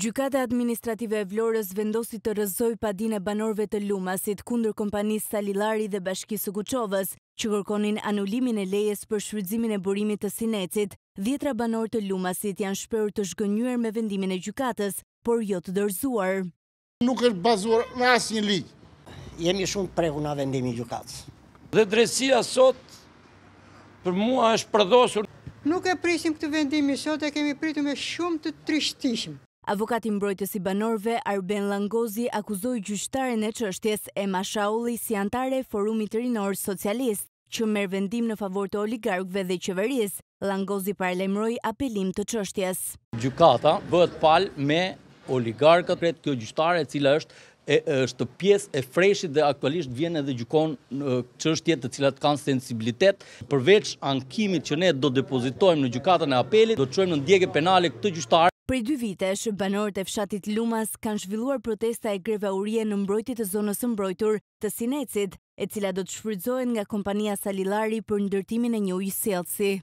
Gjukata administrative e Vlorës vendosi të rëzoj padin e banorve të Lumasit kundër kompanis Salilari dhe Bashkisë Guqovës, që kërkonin anulimin e lejes për shfrydzimin e burimit të sinecit. Djetra banor të Lumasit janë shpërë të shgënyër me vendimin e gjukatas, por jo të dërzuar. Nuk është bazuar në asin një Jemi shumë prehu në vendimin gjukatas. Dhe dresia sot për mua është përdosur. Nuk e prisim këtë vendimin sot e kemi pritu me shumë të trishtishmë. Avokati mbrojtës i banorve Arben Langozi akuzoi gjyqtarën e çështjes e Mashauli si antare e Forumit Rinor Socialist që merr vendim në favor të oligarkëve dhe qeverisë. Langozi paralajmëroi apelim të çështjes. Gjykata bëhet pal me oligarkët pret kjo gjyqtare e cila është e, është pjesë e freshit dhe aktualisht vjen edhe gjykon çështje të cilat kanë sensibilitet. Përveç ankimit që ne do depozitojmë në gjykatën e apelit, do të çojmë në ndjekje penale këtë gjyqtar. Prej dy vitesh, banorët e fshatit Lumas kanë zhvilluar protesta e aurie në mbrojtit të zonës mbrojtur të Sinecit, e cila do të shfrydzojnë nga kompania Salilari për ndërtimin e një ujë selci.